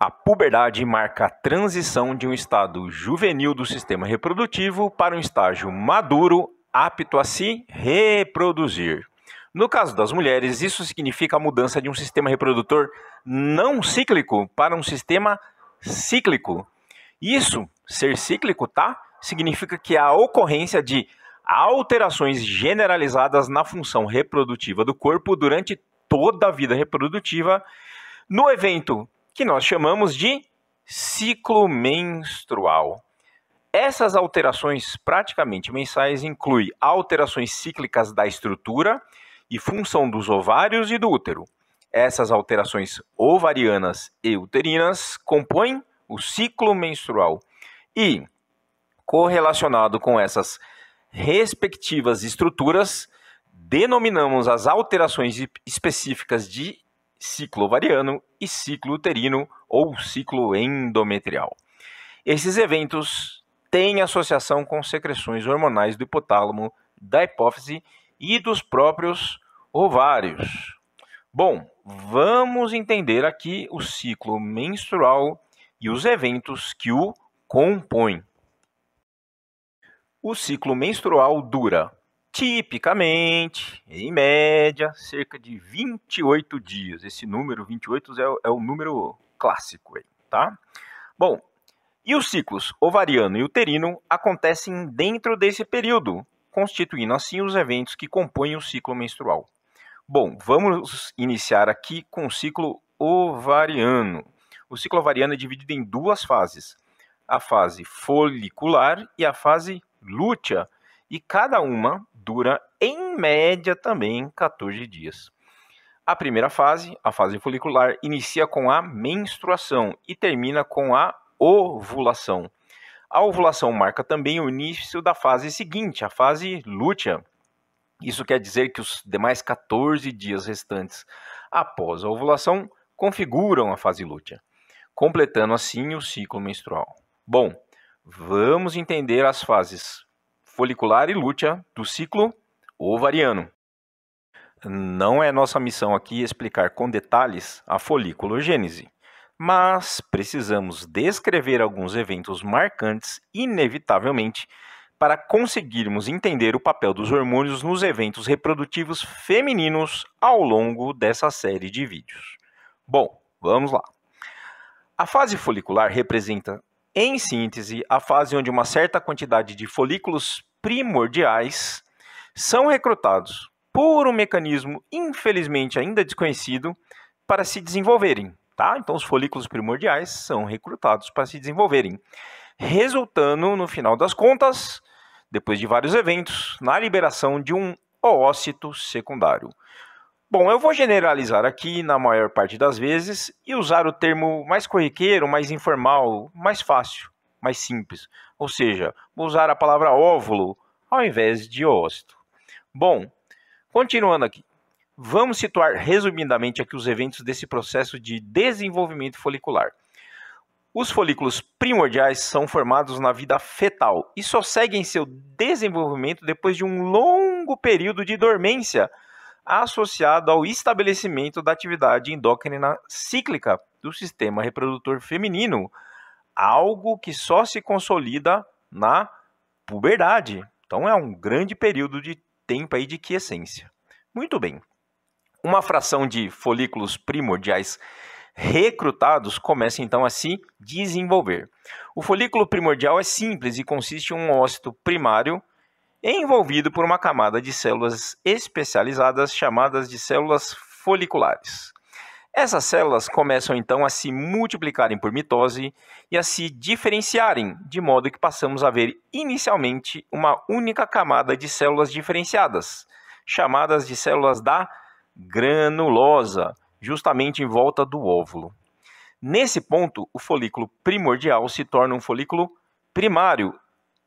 A puberdade marca a transição de um estado juvenil do sistema reprodutivo para um estágio maduro, apto a se reproduzir. No caso das mulheres, isso significa a mudança de um sistema reprodutor não cíclico para um sistema cíclico. Isso, ser cíclico, tá? Significa que a ocorrência de alterações generalizadas na função reprodutiva do corpo durante toda a vida reprodutiva. No evento que nós chamamos de ciclo menstrual. Essas alterações praticamente mensais incluem alterações cíclicas da estrutura e função dos ovários e do útero. Essas alterações ovarianas e uterinas compõem o ciclo menstrual e, correlacionado com essas respectivas estruturas, denominamos as alterações específicas de ciclo ovariano e ciclo uterino ou ciclo endometrial. Esses eventos têm associação com secreções hormonais do hipotálamo, da hipófise e dos próprios ovários. Bom, vamos entender aqui o ciclo menstrual e os eventos que o compõem. O ciclo menstrual dura Tipicamente, em média, cerca de 28 dias. Esse número, 28, é, o, é o número clássico aí, tá? Bom, e os ciclos ovariano e uterino acontecem dentro desse período, constituindo assim os eventos que compõem o ciclo menstrual. Bom, vamos iniciar aqui com o ciclo ovariano. O ciclo ovariano é dividido em duas fases: a fase folicular e a fase lútea, e cada uma dura em média também 14 dias. A primeira fase, a fase folicular, inicia com a menstruação e termina com a ovulação. A ovulação marca também o início da fase seguinte, a fase lútea. Isso quer dizer que os demais 14 dias restantes após a ovulação configuram a fase lútea, completando assim o ciclo menstrual. Bom, vamos entender as fases folicular e lútea do ciclo ovariano. Não é nossa missão aqui explicar com detalhes a foliculogênese, mas precisamos descrever alguns eventos marcantes, inevitavelmente, para conseguirmos entender o papel dos hormônios nos eventos reprodutivos femininos ao longo dessa série de vídeos. Bom, vamos lá. A fase folicular representa, em síntese, a fase onde uma certa quantidade de folículos primordiais são recrutados por um mecanismo infelizmente ainda desconhecido para se desenvolverem, tá? Então os folículos primordiais são recrutados para se desenvolverem, resultando no final das contas, depois de vários eventos, na liberação de um oócito secundário. Bom, eu vou generalizar aqui na maior parte das vezes e usar o termo mais corriqueiro, mais informal, mais fácil, mais simples. Ou seja, vou usar a palavra óvulo ao invés de ócito. Bom, continuando aqui. Vamos situar resumidamente aqui os eventos desse processo de desenvolvimento folicular. Os folículos primordiais são formados na vida fetal e só seguem seu desenvolvimento depois de um longo período de dormência, associado ao estabelecimento da atividade endócrina cíclica do sistema reprodutor feminino, algo que só se consolida na puberdade. Então é um grande período de tempo aí de quiescência. Muito bem. Uma fração de folículos primordiais recrutados começa então a se desenvolver. O folículo primordial é simples e consiste em um ócito primário envolvido por uma camada de células especializadas chamadas de células foliculares. Essas células começam então a se multiplicarem por mitose e a se diferenciarem, de modo que passamos a ver inicialmente uma única camada de células diferenciadas, chamadas de células da granulosa, justamente em volta do óvulo. Nesse ponto, o folículo primordial se torna um folículo primário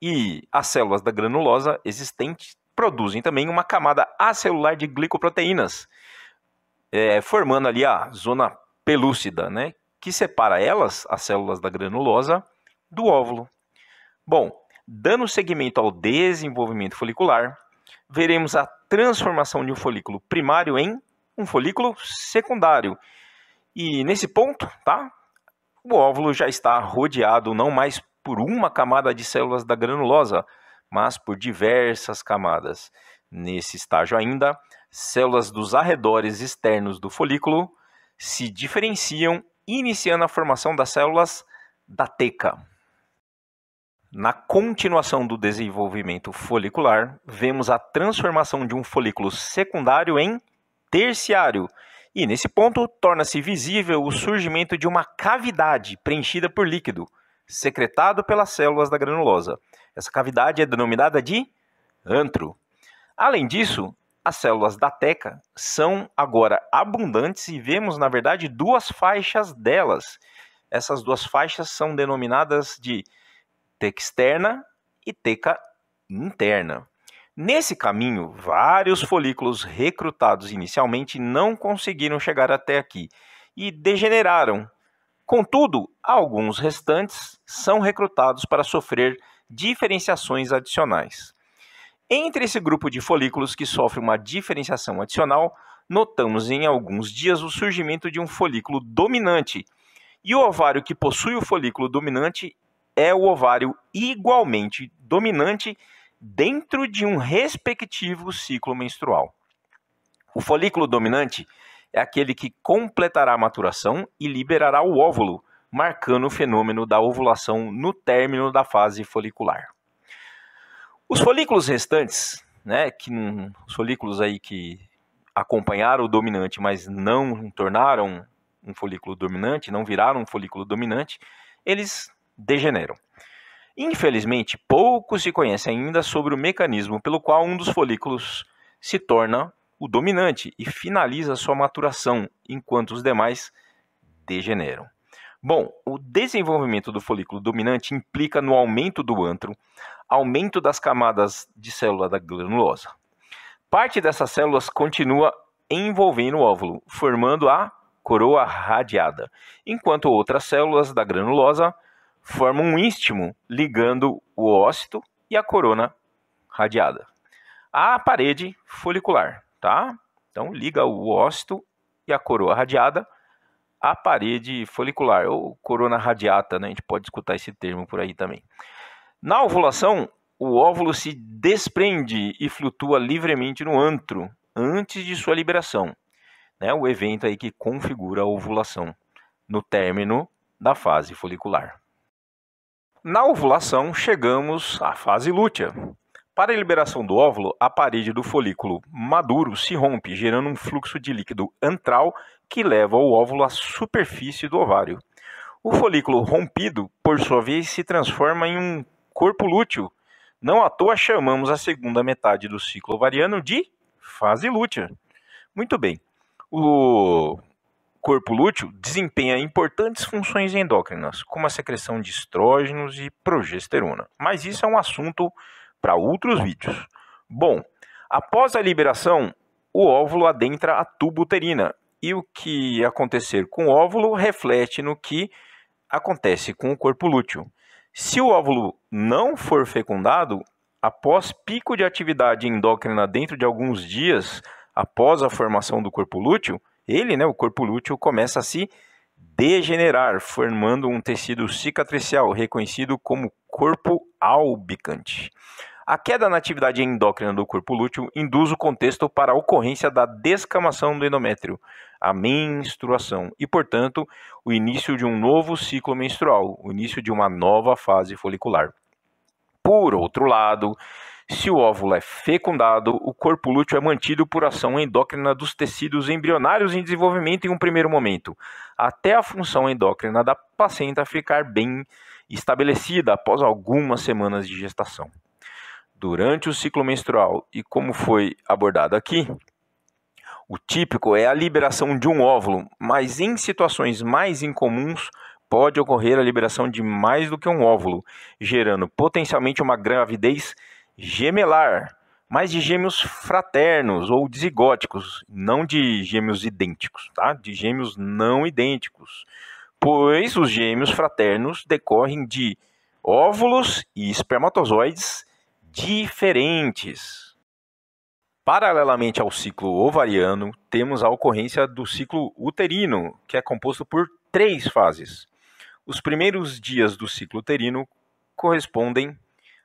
e as células da granulosa existentes produzem também uma camada acelular de glicoproteínas, é, formando ali a zona pelúcida, né, que separa elas, as células da granulosa, do óvulo. Bom, dando seguimento ao desenvolvimento folicular, veremos a transformação de um folículo primário em um folículo secundário. E nesse ponto, tá? O óvulo já está rodeado não mais por uma camada de células da granulosa, mas por diversas camadas. Nesse estágio ainda, células dos arredores externos do folículo se diferenciam, iniciando a formação das células da teca. Na continuação do desenvolvimento folicular, vemos a transformação de um folículo secundário em terciário. E nesse ponto, torna-se visível o surgimento de uma cavidade preenchida por líquido, secretado pelas células da granulosa. Essa cavidade é denominada de antro. Além disso, as células da teca são agora abundantes e vemos, na verdade, duas faixas delas. Essas duas faixas são denominadas de teca externa e teca interna. Nesse caminho, vários folículos recrutados inicialmente não conseguiram chegar até aqui e degeneraram. Contudo, alguns restantes são recrutados para sofrer diferenciações adicionais. Entre esse grupo de folículos que sofre uma diferenciação adicional, notamos em alguns dias o surgimento de um folículo dominante. E o ovário que possui o folículo dominante é o ovário igualmente dominante dentro de um respectivo ciclo menstrual. O folículo dominante é aquele que completará a maturação e liberará o óvulo, marcando o fenômeno da ovulação no término da fase folicular. Os folículos restantes, né, que os folículos aí que acompanharam o dominante, mas não tornaram um folículo dominante, não viraram um folículo dominante, eles degeneram. Infelizmente, pouco se conhece ainda sobre o mecanismo pelo qual um dos folículos se torna o dominante e finaliza sua maturação, enquanto os demais degeneram. Bom, o desenvolvimento do folículo dominante implica no aumento do antro, aumento das camadas de célula da granulosa. Parte dessas células continua envolvendo o óvulo, formando a coroa radiada, enquanto outras células da granulosa formam um istmo ligando o ócito e a corona radiada. A parede folicular, tá? Então liga o ócito e a coroa radiada a parede folicular, ou corona radiata, né? a gente pode escutar esse termo por aí também. Na ovulação, o óvulo se desprende e flutua livremente no antro antes de sua liberação, né? o evento aí que configura a ovulação no término da fase folicular. Na ovulação, chegamos à fase lútea, para a liberação do óvulo, a parede do folículo maduro se rompe, gerando um fluxo de líquido antral que leva o óvulo à superfície do ovário. O folículo rompido, por sua vez, se transforma em um corpo lúteo. Não à toa chamamos a segunda metade do ciclo ovariano de fase lútea. Muito bem. O corpo lúteo desempenha importantes funções endócrinas, como a secreção de estrógenos e progesterona. Mas isso é um assunto para outros vídeos. Bom, após a liberação, o óvulo adentra a tuba uterina e o que acontecer com o óvulo reflete no que acontece com o corpo lúteo. Se o óvulo não for fecundado, após pico de atividade endócrina dentro de alguns dias após a formação do corpo lúteo, ele, né, o corpo lúteo, começa a se degenerar, formando um tecido cicatricial reconhecido como corpo albicante. A queda na atividade endócrina do corpo lúteo induz o contexto para a ocorrência da descamação do endométrio, a menstruação, e, portanto, o início de um novo ciclo menstrual, o início de uma nova fase folicular. Por outro lado, se o óvulo é fecundado, o corpo lúteo é mantido por ação endócrina dos tecidos embrionários em desenvolvimento em um primeiro momento, até a função endócrina da placenta ficar bem estabelecida após algumas semanas de gestação durante o ciclo menstrual e como foi abordado aqui, o típico é a liberação de um óvulo, mas em situações mais incomuns pode ocorrer a liberação de mais do que um óvulo, gerando potencialmente uma gravidez gemelar, mas de gêmeos fraternos ou zigóticos, não de gêmeos idênticos, tá? De gêmeos não idênticos, pois os gêmeos fraternos decorrem de óvulos e espermatozoides diferentes. Paralelamente ao ciclo ovariano, temos a ocorrência do ciclo uterino, que é composto por três fases. Os primeiros dias do ciclo uterino correspondem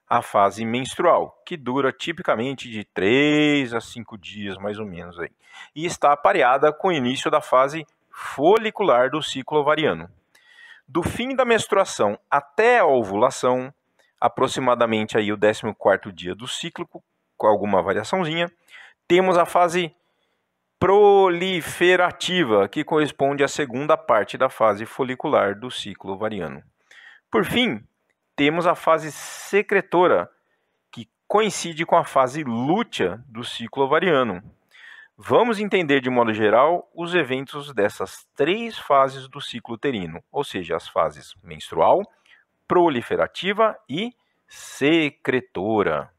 à fase menstrual, que dura tipicamente de 3 a 5 dias, mais ou menos, aí, e está pareada com o início da fase folicular do ciclo ovariano. Do fim da menstruação até a ovulação, aproximadamente aí o 14º dia do cíclico, com alguma variaçãozinha. Temos a fase proliferativa, que corresponde à segunda parte da fase folicular do ciclo ovariano. Por fim, temos a fase secretora, que coincide com a fase lútea do ciclo ovariano. Vamos entender de modo geral os eventos dessas três fases do ciclo uterino, ou seja, as fases menstrual, proliferativa e secretora.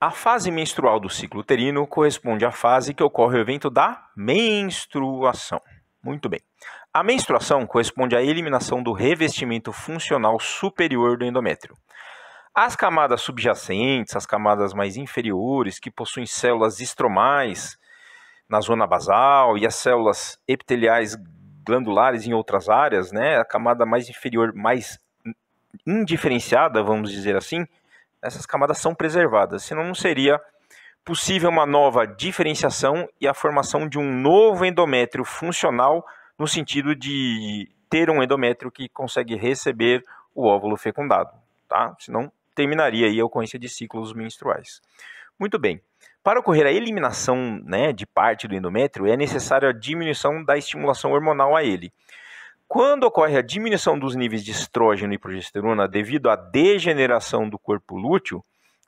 A fase menstrual do ciclo uterino corresponde à fase que ocorre o evento da menstruação. Muito bem. A menstruação corresponde à eliminação do revestimento funcional superior do endométrio. As camadas subjacentes, as camadas mais inferiores, que possuem células estromais na zona basal e as células epiteliais glandulares em outras áreas, né? A camada mais inferior, mais indiferenciada, vamos dizer assim, essas camadas são preservadas. Senão não seria possível uma nova diferenciação e a formação de um novo endométrio funcional no sentido de ter um endométrio que consegue receber o óvulo fecundado, tá? Senão terminaria aí a ocorrência de ciclos menstruais. Muito bem. Para ocorrer a eliminação né, de parte do endométrio, é necessária a diminuição da estimulação hormonal a ele. Quando ocorre a diminuição dos níveis de estrógeno e progesterona devido à degeneração do corpo lúteo,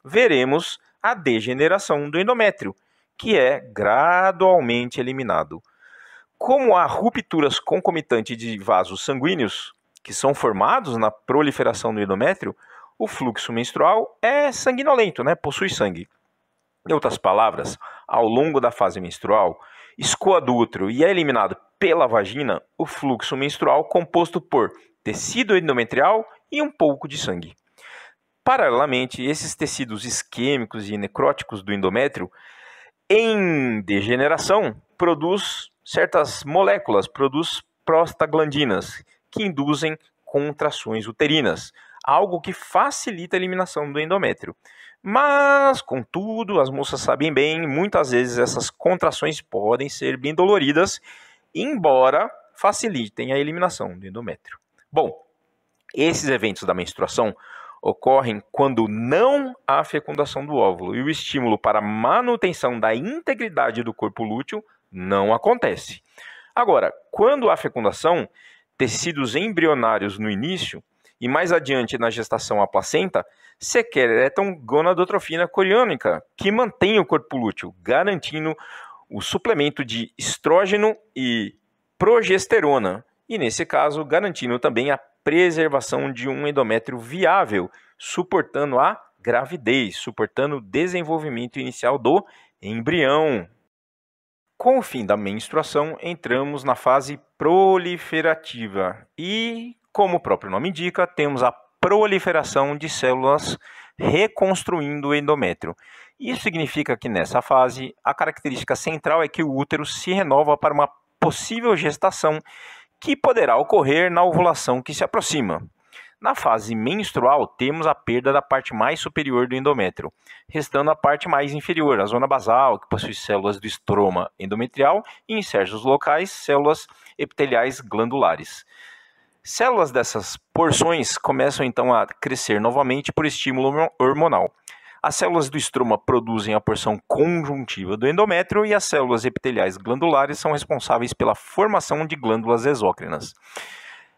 veremos a degeneração do endométrio, que é gradualmente eliminado. Como há rupturas concomitantes de vasos sanguíneos, que são formados na proliferação do endométrio, o fluxo menstrual é sanguinolento, né? possui sangue. Em outras palavras, ao longo da fase menstrual, escoa do útero e é eliminado pela vagina o fluxo menstrual composto por tecido endometrial e um pouco de sangue. Paralelamente, esses tecidos isquêmicos e necróticos do endométrio, em degeneração, produz certas moléculas, produz prostaglandinas, que induzem contrações uterinas, algo que facilita a eliminação do endométrio. Mas, contudo, as moças sabem bem, muitas vezes essas contrações podem ser bem doloridas, embora facilitem a eliminação do endométrio. Bom, esses eventos da menstruação ocorrem quando não há fecundação do óvulo e o estímulo para manutenção da integridade do corpo lúteo não acontece. Agora, quando há fecundação, tecidos embrionários no início e mais adiante na gestação a placenta secretam gonadotrofina coriônica, que mantém o corpo lúteo, garantindo o suplemento de estrógeno e progesterona, e nesse caso garantindo também a preservação de um endométrio viável, suportando a gravidez, suportando o desenvolvimento inicial do embrião. Com o fim da menstruação, entramos na fase proliferativa e, como o próprio nome indica, temos a proliferação de células reconstruindo o endométrio. Isso significa que nessa fase, a característica central é que o útero se renova para uma possível gestação que poderá ocorrer na ovulação que se aproxima. Na fase menstrual, temos a perda da parte mais superior do endométrio, restando a parte mais inferior, a zona basal, que possui células do estroma endometrial e, em certos locais, células epiteliais glandulares. Células dessas porções começam então a crescer novamente por estímulo hormonal. As células do estroma produzem a porção conjuntiva do endométrio e as células epiteliais glandulares são responsáveis pela formação de glândulas exócrinas.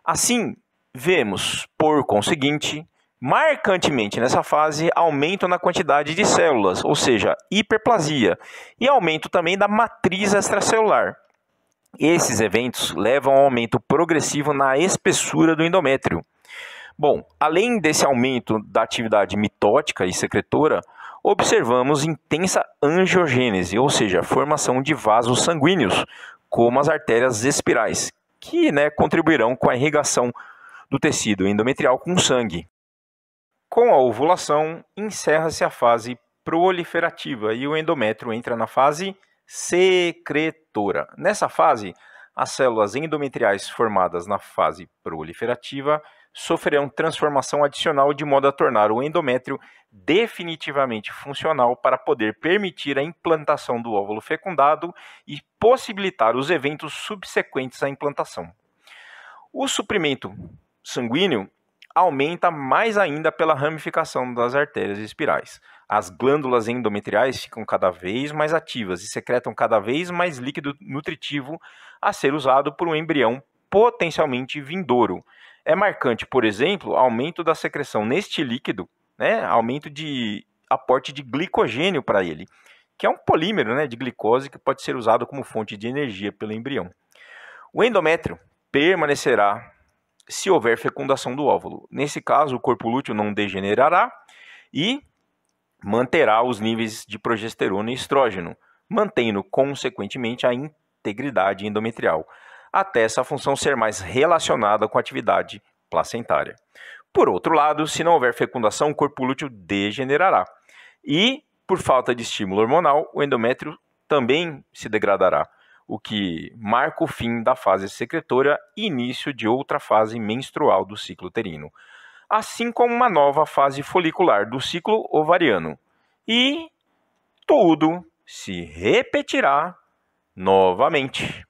Assim, vemos, por conseguinte, marcantemente nessa fase aumento na quantidade de células, ou seja, hiperplasia, e aumento também da matriz extracelular. Esses eventos levam a um aumento progressivo na espessura do endométrio. Bom, além desse aumento da atividade mitótica e secretora, observamos intensa angiogênese, ou seja, formação de vasos sanguíneos, como as artérias espirais, que né, contribuirão com a irrigação do tecido endometrial com sangue. Com a ovulação, encerra-se a fase proliferativa e o endométrio entra na fase secretora. Nessa fase, as células endometriais formadas na fase proliferativa sofrerão transformação adicional de modo a tornar o endométrio definitivamente funcional para poder permitir a implantação do óvulo fecundado e possibilitar os eventos subsequentes à implantação. O suprimento sanguíneo aumenta mais ainda pela ramificação das artérias espirais. As glândulas endometriais ficam cada vez mais ativas e secretam cada vez mais líquido nutritivo a ser usado por um embrião potencialmente vindouro. É marcante, por exemplo, aumento da secreção neste líquido, né, aumento de aporte de glicogênio para ele, que é um polímero né, de glicose que pode ser usado como fonte de energia pelo embrião. O endométrio permanecerá se houver fecundação do óvulo. Nesse caso, o corpo lúteo não degenerará e manterá os níveis de progesterona e estrógeno, mantendo, consequentemente, a integridade endometrial, até essa função ser mais relacionada com a atividade placentária. Por outro lado, se não houver fecundação, o corpo lúteo degenerará e, por falta de estímulo hormonal, o endométrio também se degradará, o que marca o fim da fase secretora e início de outra fase menstrual do ciclo uterino, assim como uma nova fase folicular do ciclo ovariano. E tudo se repetirá novamente.